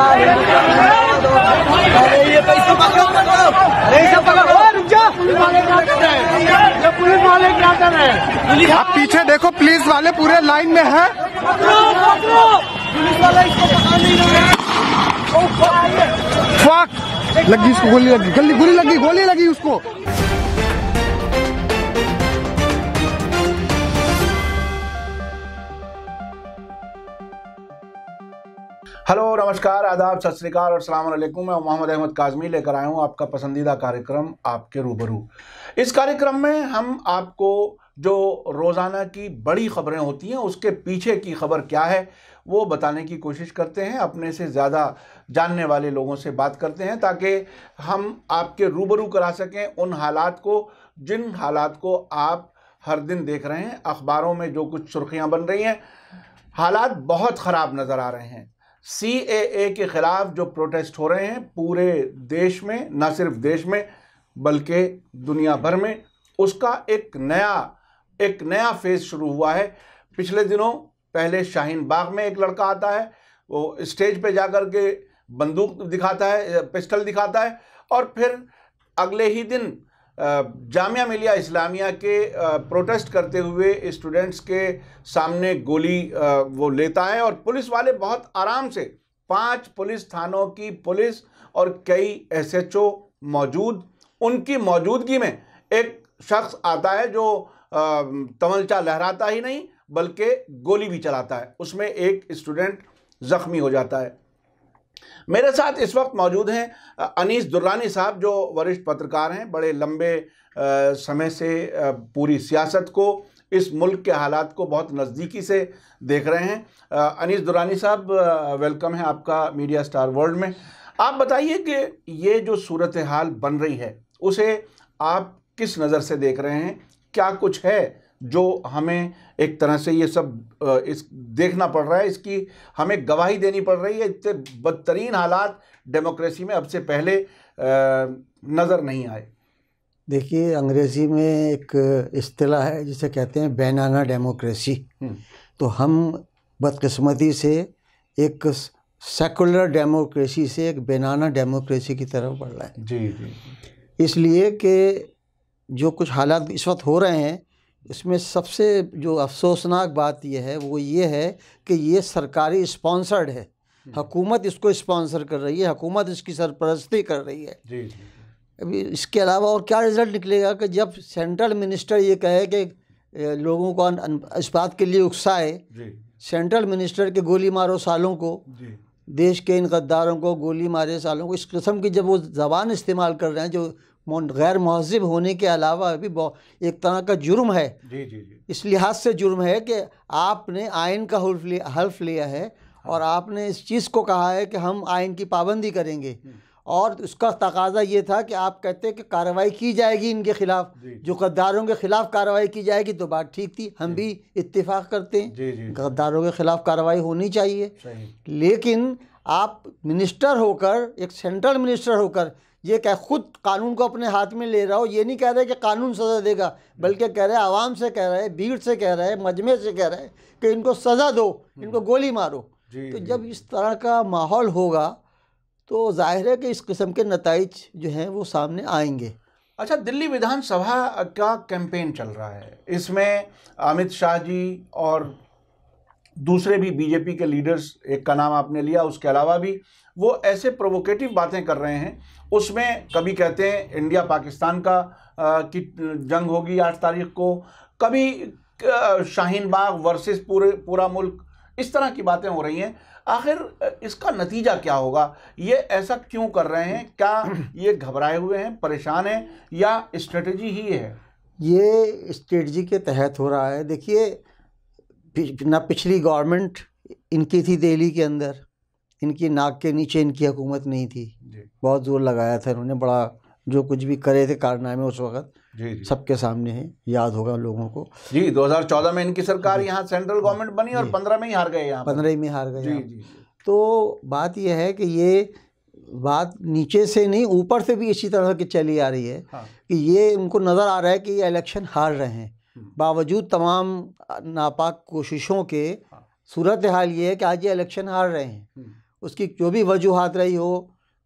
Police वाले क्या कर रहे हैं आप पीछे देखो पुलिस वाले पूरे लाइन में है पुलिस वाला इसको पकड़ लगी इसको गोली लगी गोली लगी गोली लगी उसको हेलो नमस्कार आदाब सत श्रीकाल और सलाम अलैकुम मैं मोहम्मद अहमद काजमी लेकर आया हूँ आपका पसंदीदा कार्यक्रम आपके रूबरू इस कार्यक्रम में हम आपको जो रोज़ाना की बड़ी ख़बरें होती हैं उसके पीछे की खबर क्या है वो बताने की कोशिश करते हैं अपने से ज़्यादा जानने वाले लोगों से बात करते हैं ताकि हम आपके रूबरू करा सकें उन हालात को जिन हालात को आप हर दिन देख रहे हैं अखबारों में जो कुछ सुर्खियाँ बन रही हैं हालात बहुत ख़राब नज़र आ रहे हैं सी ए के ख़िलाफ़ जो प्रोटेस्ट हो रहे हैं पूरे देश में ना सिर्फ देश में बल्कि दुनिया भर में उसका एक नया एक नया फेज़ शुरू हुआ है पिछले दिनों पहले शाहीन बाग में एक लड़का आता है वो स्टेज पे जाकर के बंदूक दिखाता है पिस्टल दिखाता है और फिर अगले ही दिन जामिया मिलिया इस्लामिया के प्रोटेस्ट करते हुए स्टूडेंट्स के सामने गोली वो लेता है और पुलिस वाले बहुत आराम से पांच पुलिस थानों की पुलिस और कई एसएचओ मौजूद उनकी मौजूदगी में एक शख्स आता है जो तमलचा लहराता ही नहीं बल्कि गोली भी चलाता है उसमें एक स्टूडेंट ज़ख्मी हो जाता है मेरे साथ इस वक्त मौजूद हैं अनीस दुर्रानी साहब जो वरिष्ठ पत्रकार हैं बड़े लंबे समय से पूरी सियासत को इस मुल्क के हालात को बहुत नज़दीकी से देख रहे हैं अनीस दुरानी साहब वेलकम है आपका मीडिया स्टार वर्ल्ड में आप बताइए कि ये जो सूरत हाल बन रही है उसे आप किस नज़र से देख रहे हैं क्या कुछ है जो हमें एक तरह से ये सब इस देखना पड़ रहा है इसकी हमें गवाही देनी पड़ रही है इतने बदतरीन हालात डेमोक्रेसी में अब से पहले नज़र नहीं आए देखिए अंग्रेज़ी में एक अतलाह है जिसे कहते हैं बैनाना डेमोक्रेसी हम्म। तो हम बदकस्मती से एक सेकुलर डेमोक्रेसी से एक बेनाना डेमोक्रेसी की तरफ बढ़ रहा है जी जी इसलिए कि जो कुछ हालात इस वक्त हो रहे हैं इसमें सबसे जो अफसोसनाक बात यह है वो ये है कि ये सरकारी स्पॉन्सर्ड है हम्म। हकूमत इसको स्पॉन्सर कर रही है हकूमत इसकी सरपरस्ती कर रही है अभी इसके अलावा और क्या रिज़ल्ट निकलेगा कि जब सेंट्रल मिनिस्टर ये कहे कि लोगों को इस बात के लिए उकसाए सेंट्रल मिनिस्टर के गोली मारो सालों को देश के इन गद्दारों को गोली मारे सालों को इस किस्म की जब वो जबान इस्तेमाल कर रहे हैं जो गैर महजब होने के अलावा भी एक तरह का जुर्म है जी जी जी इस लिहाज से जुर्म है कि आपने आयन का हल्फ लिया हल्फ लिया है हाँ। और आपने इस चीज़ को कहा है कि हम आयन की पाबंदी करेंगे हम्म। और उसका तकाजा ये था कि आप कहते हैं कि कार्रवाई की जाएगी इनके ख़िलाफ़ जो गद्दारों के ख़िलाफ़ कार्रवाई की जाएगी तो बात ठीक थी हम भी इत्तेफाक करते हैं गद्दारों के ख़िलाफ़ कार्रवाई होनी चाहिए लेकिन आप मिनिस्टर होकर एक सेंट्रल मिनिस्टर होकर ये कह खुद कानून को अपने हाथ में ले रहा हो ये नहीं कह रहे कि कानून सज़ा देगा बल्कि कह रहे आवाम से कह रहे भीड़ से कह रहे मजमे से कह रहे कि इनको सज़ा दो हम्म। इनको गोली मारो तो जब इस तरह का माहौल होगा तो जाहिर है कि इस किस्म के नतज जो हैं वो सामने आएंगे अच्छा दिल्ली विधानसभा का कैंपेन चल रहा है इसमें अमित शाह जी और दूसरे भी बीजेपी के लीडर्स एक का नाम आपने लिया उसके अलावा भी वो ऐसे प्रोवोकेटिव बातें कर रहे हैं उसमें कभी कहते हैं इंडिया पाकिस्तान का आ, की जंग होगी आठ तारीख को कभी शाहीन बाग वर्सेस पूरे पूरा मुल्क इस तरह की बातें हो रही हैं आखिर इसका नतीजा क्या होगा ये ऐसा क्यों कर रहे हैं क्या ये घबराए हुए हैं परेशान हैं या स्ट्रेटजी ही है ये स्ट्रेटजी के तहत हो रहा है देखिए ना पिछली गवर्नमेंट इनकी थी दिल्ली के अंदर इनकी नाक के नीचे इनकी हुकूमत नहीं थी बहुत जोर लगाया था इन्होंने बड़ा जो कुछ भी करे थे कारनामे उस वक्त सबके सामने है याद होगा लोगों को जी 2014 में इनकी सरकार यहाँ सेंट्रल गवर्नमेंट बनी और पंद्रह में ही हार गए यहाँ पंद्रह में हार गए तो बात यह है कि ये बात नीचे से नहीं ऊपर से भी इसी तरह की चली आ रही है हाँ। कि ये उनको नज़र आ रहा है कि ये इलेक्शन हार रहे हैं हम्म। बावजूद तमाम नापाक कोशिशों के हाँ। सूरत हाल ये है कि आज ये इलेक्शन हार रहे हैं हम्म। उसकी जो भी वजूहत रही हो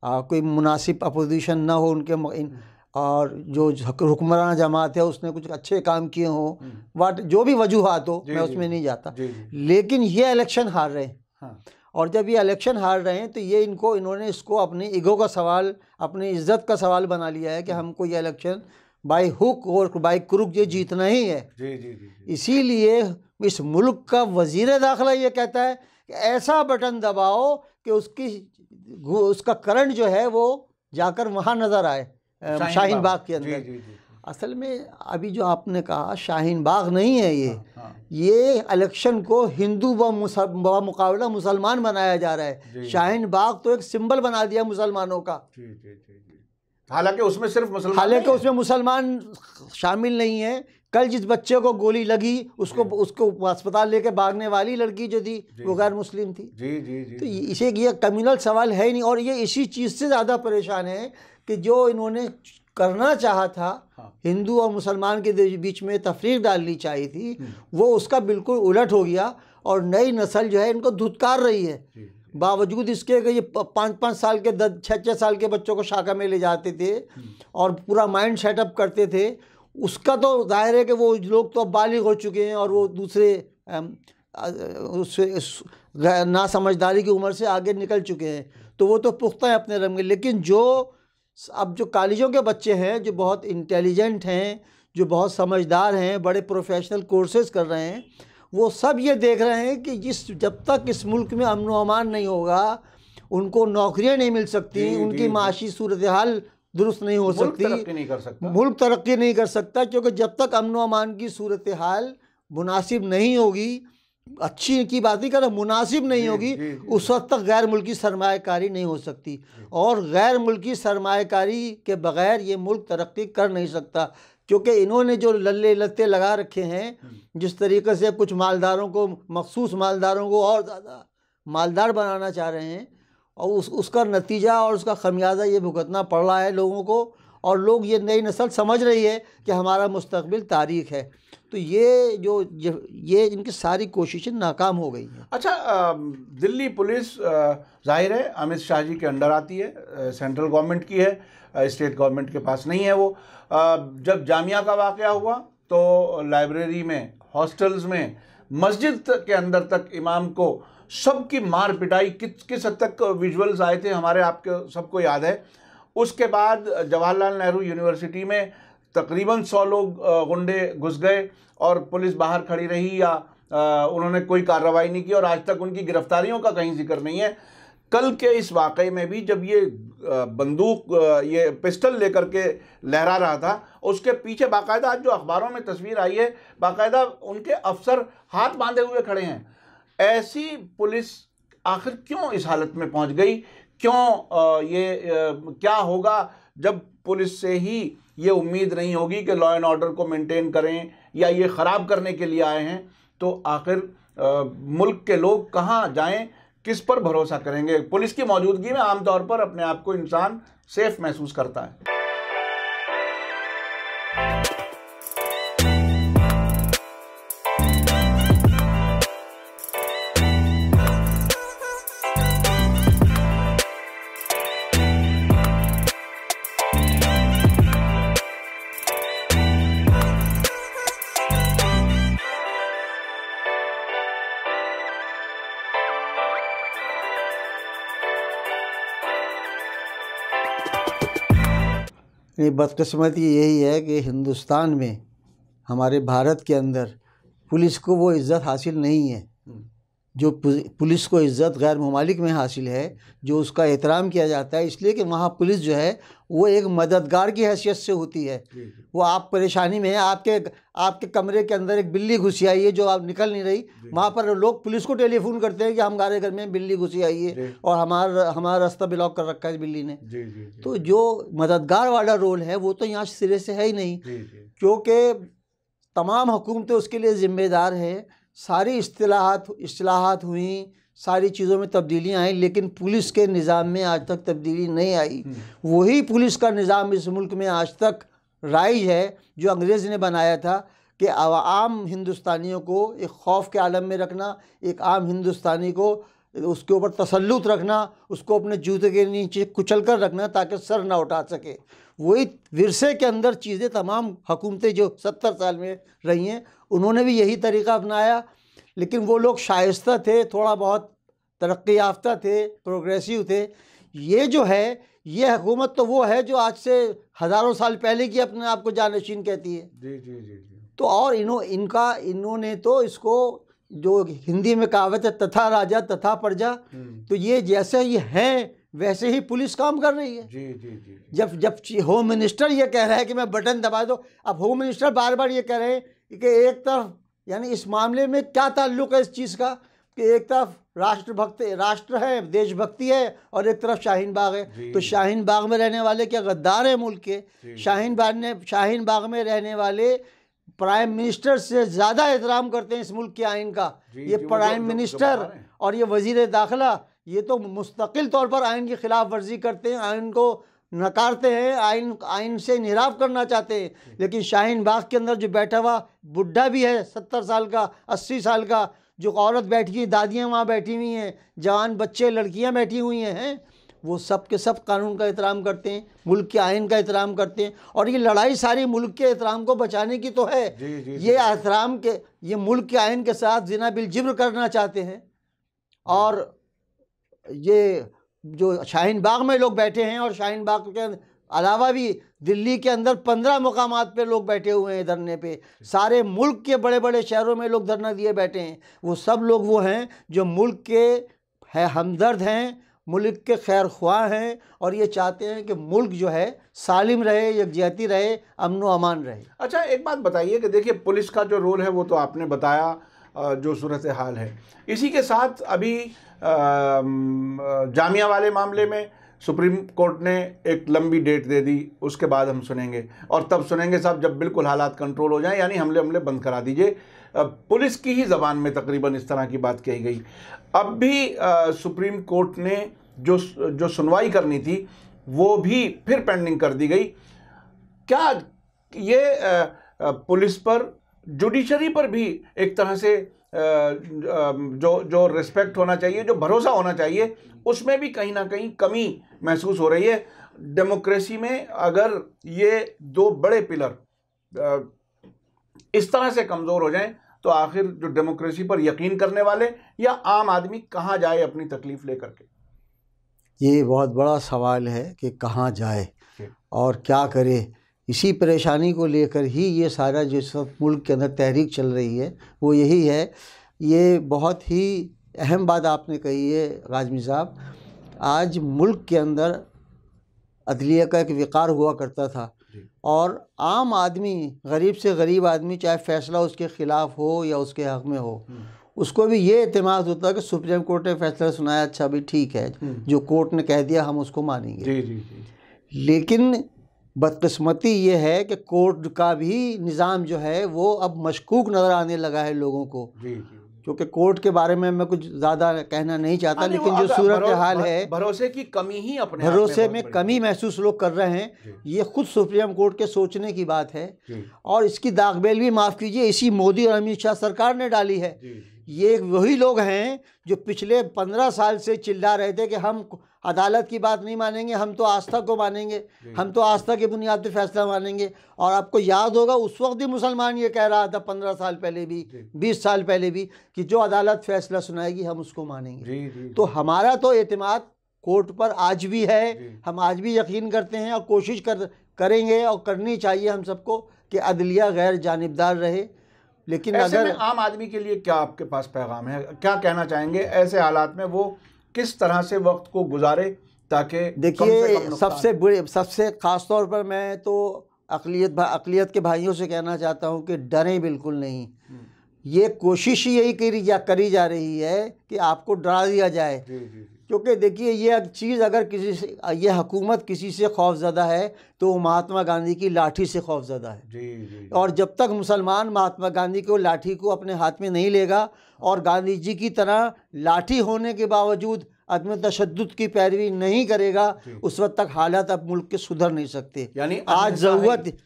आ, कोई मुनासिब अपोजिशन ना हो उनके इन, और जो हुक्मरान जमात है उसने कुछ अच्छे काम किए हों हम्म। वाट जो भी वजूहत हो मैं उसमें नहीं जाता लेकिन ये इलेक्शन हार रहे हैं हाँ। और जब ये इलेक्शन हार रहे हैं तो ये इनको इन्होंने इसको अपने ईगो का सवाल अपनी इज्जत का सवाल बना लिया है कि हम्म। हमको ये इलेक्शन बाई हुक और बाई क्रुक ये जीतना ही है जी जी जी इसीलिए इस मुल्क का वजीर दाखिला ये कहता है ऐसा बटन दबाओ कि उसकी उसका करंट जो है वो जाकर वहाँ नज़र आए शाहीन, शाहीन बाग के अंदर जी, जी, जी। असल में अभी जो आपने कहा शाहीन बाग नहीं है ये हाँ, हाँ। ये इलेक्शन को हिंदू व मुकाबला मुसलमान बनाया जा रहा है शाहीन बाग तो एक सिंबल बना दिया मुसलमानों का हालांकि उसमें सिर्फ मुसलमान हालांकि उसमें मुसलमान शामिल नहीं है कल जिस बच्चे को गोली लगी उसको उसको अस्पताल लेके भागने वाली लड़की जो थी वो गैर मुस्लिम थी जी जी जी तो इसे ये कम्युनल सवाल है ही नहीं और ये इसी चीज़ से ज़्यादा परेशान है कि जो इन्होंने करना चाहा था हाँ। हिंदू और मुसलमान के बीच में तफरीक डालनी चाहिए थी वो उसका बिल्कुल उलट हो गया और नई नस्ल जो है इनको धुतकार रही है बावजूद इसके कि ये पाँच पाँच साल के दस छः छः साल के बच्चों को शाखा में ले जाते थे और पूरा माइंड सेटअप करते थे उसका तो जाहिर है कि वो लोग तो अब बालिग हो चुके हैं और वो दूसरे उससे ना समझदारी की उम्र से आगे निकल चुके हैं तो वो तो पुख्ता है अपने रंग में लेकिन जो अब जो कॉलेजों के बच्चे हैं जो बहुत इंटेलिजेंट हैं जो बहुत समझदार हैं बड़े प्रोफेशनल कोर्सेज कर रहे हैं वो सब ये देख रहे हैं कि जिस जब तक इस मुल्क में अमन अमान नहीं होगा उनको नौकरियां नहीं मिल सकती उनकी माशी सूरत हाल दुरुस्त नहीं हो सकती तरक्की नहीं कर सकता मुल्क तरक्की नहीं कर सकता क्योंकि जब तक अमन अमान की सूरत हाल मुनासिब नहीं होगी अच्छी की बात नहीं कर मुनासिब नहीं होगी उस वक्त तक गैर मुल्की सरमाकारी नहीं हो सकती और गैर मुल्की सरमाकारी के बगैर ये मुल्क तरक्की कर नहीं सकता क्योंकि इन्होंने जो लल्ले लत्ते लगा रखे हैं हम्म। जिस तरीके से कुछ मालदारों को मखसूस मालदारों को और ज़्यादा मालदार बनाना चाह रहे हैं और उस उसका नतीजा और उसका खमियाजा ये भुगतना पड़ रहा है लोगों को और लोग ये नई नस्ल समझ रही है कि हमारा मुस्तबिल तारीख है तो ये जो ये इनकी सारी कोशिशें नाकाम हो गई हैं अच्छा दिल्ली पुलिस जाहिर है अमित शाह जी के अंडर आती है सेंट्रल गवर्नमेंट की है स्टेट गवर्नमेंट के पास नहीं है वो जब जामिया का वाक़ हुआ तो लाइब्रेरी में हॉस्टल्स में मस्जिद के अंदर तक इमाम को सबकी मार पिटाई किस किस हद तक विजुअल्स आए थे हमारे आपके सबको याद है उसके बाद जवाहरलाल नेहरू यूनिवर्सिटी में तकरीबन सौ लोग गुंडे घुस गए और पुलिस बाहर खड़ी रही या उन्होंने कोई कार्रवाई नहीं की और आज तक उनकी गिरफ्तारियों का कहीं जिक्र नहीं है कल के इस वाकई में भी जब ये बंदूक ये पिस्टल लेकर के लहरा रहा था उसके पीछे बाकायदा आज जो अखबारों में तस्वीर आई है बाकायदा उनके अफसर हाथ बांधे हुए खड़े हैं ऐसी पुलिस आखिर क्यों इस हालत में पहुंच गई क्यों ये क्या होगा जब पुलिस से ही ये उम्मीद नहीं होगी कि लॉ एंड ऑर्डर को मेंटेन करें या ये ख़राब करने के लिए आए हैं तो आखिर मुल्क के लोग कहाँ जाएं किस पर भरोसा करेंगे पुलिस की मौजूदगी में आमतौर पर अपने आप को इंसान सेफ महसूस करता है अपनी बदकस्मती यही है कि हिंदुस्तान में हमारे भारत के अंदर पुलिस को वो इज़्ज़त हासिल नहीं है जो पुलिस को इज़्ज़त गैर ममालिक में हासिल है जो उसका एहतराम किया जाता है इसलिए कि वहाँ पुलिस जो है वो एक मददगार की हैसियत से होती है वो आप परेशानी में है आपके आपके कमरे के अंदर एक बिल्ली घुसी आई है जो आप निकल नहीं रही वहाँ पर लोग पुलिस को टेलीफोन करते हैं कि हम गारे घर में बिल्ली घुसी आई है और हमारा हमारा रास्ता ब्लॉक कर रखा है बिल्ली ने तो जो मददगार वाला रोल है वो तो यहाँ सिरे से है ही नहीं क्योंकि तमाम हुकूमतें उसके लिए ज़िम्मेदार है सारी असलाहत असलाहत हुई सारी चीज़ों में तब्दीलियाँ आई लेकिन पुलिस के निज़ाम में आज तक तब्दीली नहीं आई हम्म। वही पुलिस का निज़ाम इस मुल्क में आज तक राइज है जो अंग्रेज़ ने बनाया था कि आम हिंदुस्तानियों को एक खौफ के आलम में रखना एक आम हिंदुस्तानी को उसके ऊपर तसल्लुत रखना उसको अपने जूते के नीचे कुचल कर रखना ताकि सर ना उठा सके वही विरसे के अंदर चीज़ें तमाम हुकूमतें जो सत्तर साल में रही हैं उन्होंने भी यही तरीका अपनाया लेकिन वो लोग शायस्त थे थोड़ा बहुत तरक्की याफ्ता थे प्रोग्रेसिव थे ये जो है ये हुकूमत तो वो है जो आज से हज़ारों साल पहले की अपने आप को जानशीन कहती है जी जी जी जी तो और इन्हों इनका इन्होंने तो इसको जो हिंदी में कहावत है तथा राजा तथा प्रजा हम्म। तो ये जैसे ये हैं वैसे ही पुलिस काम कर रही है जी जी जी जब जब होम मिनिस्टर ये कह रहा है कि मैं बटन दबा दो अब होम मिनिस्टर बार बार ये कह रहे हैं कि एक तरफ यानी इस मामले में क्या ताल्लुक है इस चीज़ का कि एक तरफ राष्ट्रभक्त राष्ट्र है देशभक्ति है और एक तरफ शाहीन बाग है तो शाहीन बाग में रहने वाले क्या गद्दार हैं मुल्क के शाहीन बाग ने शाहीन बाग में रहने वाले प्राइम मिनिस्टर से ज़्यादा एहतराम करते हैं इस मुल्क के आइन का ये प्राइम मिनिस्टर और ये वजीर दाखिला ये तो मुस्तकिल तौर पर आयन की खिलाफ वर्जी करते हैं आयन को नकारते हैं आयन आयन से निराफ करना चाहते हैं लेकिन शाहीन बाग के अंदर जो बैठा हुआ बुढ़ा भी है सत्तर साल का अस्सी साल का जो औरत बैठी हुई दादियाँ वहाँ बैठी हुई हैं जवान बच्चे लड़कियाँ बैठी हुई हैं है? वो सब के सब कानून का एहतराम करते हैं मुल्क के आयन का एहतराम करते हैं और ये लड़ाई सारी मुल्क के एहतराम को बचाने की तो है जी, जी, ये एहतराम के ये मुल्क के आयन के साथ जिना बिल जिब्र करना चाहते हैं और ये जो शाहीन बाग में लोग बैठे हैं और शाहीन बाग के अलावा भी दिल्ली के अंदर पंद्रह मकाम पर लोग बैठे हुए हैं धरने पे सारे मुल्क के बड़े बड़े शहरों में लोग धरना दिए बैठे हैं वो सब लोग वो हैं जो मुल्क के है हमदर्द हैं मुल्क के खैर ख्वाह हैं और ये चाहते हैं कि मुल्क जो है सालिम रहे यकजहती रहे अमन अमान रहे अच्छा एक बात बताइए कि देखिए पुलिस का जो रोल है वो तो आपने बताया जो सूरत हाल है इसी के साथ अभी जामिया वाले मामले में सुप्रीम कोर्ट ने एक लंबी डेट दे दी उसके बाद हम सुनेंगे और तब सुनेंगे साहब जब बिल्कुल हालात कंट्रोल हो जाएं यानी हमले हमले बंद करा दीजिए पुलिस की ही ज़बान में तकरीबन इस तरह की बात कही गई अब भी आ, सुप्रीम कोर्ट ने जो जो सुनवाई करनी थी वो भी फिर पेंडिंग कर दी गई क्या ये आ, पुलिस पर जुडिशरी पर भी एक तरह से जो जो रिस्पेक्ट होना चाहिए जो भरोसा होना चाहिए उसमें भी कहीं ना कहीं कमी महसूस हो रही है डेमोक्रेसी में अगर ये दो बड़े पिलर इस तरह से कमज़ोर हो जाएं तो आखिर जो डेमोक्रेसी पर यकीन करने वाले या आम आदमी कहाँ जाए अपनी तकलीफ़ लेकर के ये बहुत बड़ा सवाल है कि कहाँ जाए और क्या करे इसी परेशानी को लेकर ही ये सारा जो वक्त मुल्क के अंदर तहरीक चल रही है वो यही है ये बहुत ही अहम बात आपने कही है राजमी साहब आज मुल्क के अंदर अदलिया का एक विकार हुआ करता था और आम आदमी गरीब से गरीब आदमी चाहे फैसला उसके ख़िलाफ़ हो या उसके हक़ में हो हम्म। उसको भी ये अहतमाद होता है कि सुप्रीम कोर्ट ने फैसला सुनाया अच्छा भी ठीक है हम्म। जो कोर्ट ने कह दिया हम उसको मानेंगे जी जी जी लेकिन बदकस्मती ये है कि कोर्ट का भी निज़ाम जो है वो अब मशकूक नज़र आने लगा है लोगों को क्योंकि कोर्ट के बारे में मैं कुछ ज़्यादा कहना नहीं चाहता हाँ, लेकिन जो सूरत हाल है भरोसे की कमी ही अपने भरोसे में, में कमी महसूस लोग कर रहे हैं ये खुद सुप्रीम कोर्ट के सोचने की बात है और इसकी दागबेल भी माफ़ कीजिए इसी मोदी और अमित शाह सरकार ने डाली है ये वही लोग हैं जो पिछले पंद्रह साल से चिल्ला रहे थे कि हम अदालत की बात नहीं मानेंगे हम तो आस्था को मानेंगे हम तो आस्था के बुनियाद पर फैसला मानेंगे और आपको याद होगा उस वक्त भी मुसलमान ये कह रहा था पंद्रह साल पहले भी बीस साल पहले भी कि जो अदालत फैसला सुनाएगी हम उसको मानेंगे जी, जी, तो हमारा तो अतमाद कोर्ट पर आज भी है हम आज भी यकीन करते हैं और कोशिश कर करेंगे और करनी चाहिए हम सबको कि अदलिया गैर जानबदार रहे लेकिन अगर आम आदमी के लिए क्या आपके पास पैगाम है क्या कहना चाहेंगे ऐसे हालात में वो किस तरह से वक्त को गुजारे ताकि देखिए सबसे बुरे सबसे ख़ास तौर पर मैं तो अकलीत अकलीत के भाइयों से कहना चाहता हूँ कि डरें बिल्कुल नहीं हम्म। ये कोशिश यही करी जा करी जा रही है कि आपको डरा दिया जाए जी, जी, क्योंकि देखिए ये चीज़ अगर किसी से ये हकूमत किसी से खौफजदा है तो महात्मा गांधी की लाठी से खौफजदा है जी, जी। और जब तक मुसलमान महात्मा गांधी को लाठी को अपने हाथ में नहीं लेगा और गांधी जी की तरह लाठी होने के बावजूद अदम तशद की पैरवी नहीं करेगा उस वक्त तक हालात अब मुल्क के सुधर नहीं सकते यानी आज ज़रूरत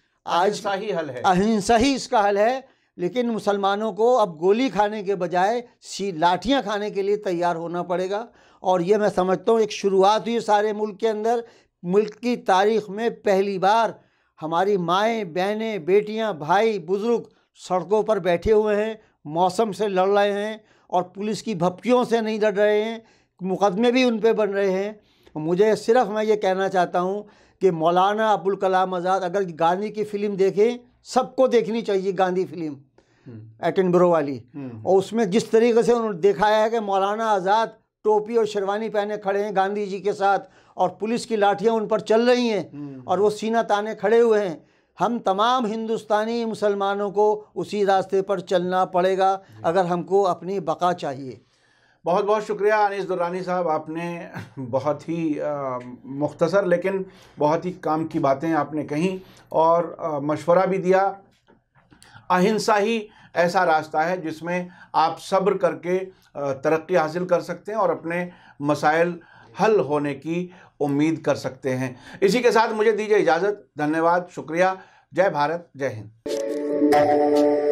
आज ही हल है अहिंसा ही इसका हल है लेकिन मुसलमानों को अब गोली खाने के बजाय सी लाठियाँ खाने के लिए तैयार होना पड़ेगा और ये मैं समझता हूँ एक शुरुआत हुई सारे मुल्क के अंदर मुल्क की तारीख में पहली बार हमारी माएँ बहनें बेटियाँ भाई बुज़ुर्ग सड़कों पर बैठे हुए हैं मौसम से लड़ रहे हैं और पुलिस की भपकियों से नहीं लड़ रहे हैं मुकदमे भी उन पर बन रहे हैं मुझे सिर्फ मैं ये कहना चाहता हूँ कि मौलाना अबुल कलाम आज़ाद अगर गांधी की फ़िल्म देखें सबको देखनी चाहिए गांधी फिल्म हम्म। एटनब्रो वाली हम्म। और उसमें जिस तरीके से उन्होंने दिखाया है कि मौलाना आज़ाद टोपी और शेरवानी पहने खड़े हैं गांधी जी के साथ और पुलिस की लाठियां उन पर चल रही हैं हम्म। और वो सीना ताने खड़े हुए हैं हम तमाम हिंदुस्तानी मुसलमानों को उसी रास्ते पर चलना पड़ेगा अगर हमको अपनी बका चाहिए बहुत बहुत शुक्रिया अनिस दुरानी साहब आपने बहुत ही मुख्तसर लेकिन बहुत ही काम की बातें आपने कहीं और मशवरा भी दिया अहिंसा ही ऐसा रास्ता है जिसमें आप सब्र करके तरक्की हासिल कर सकते हैं और अपने मसाइल हल होने की उम्मीद कर सकते हैं इसी के साथ मुझे दीजिए इजाज़त धन्यवाद शुक्रिया जय भारत जय हिंद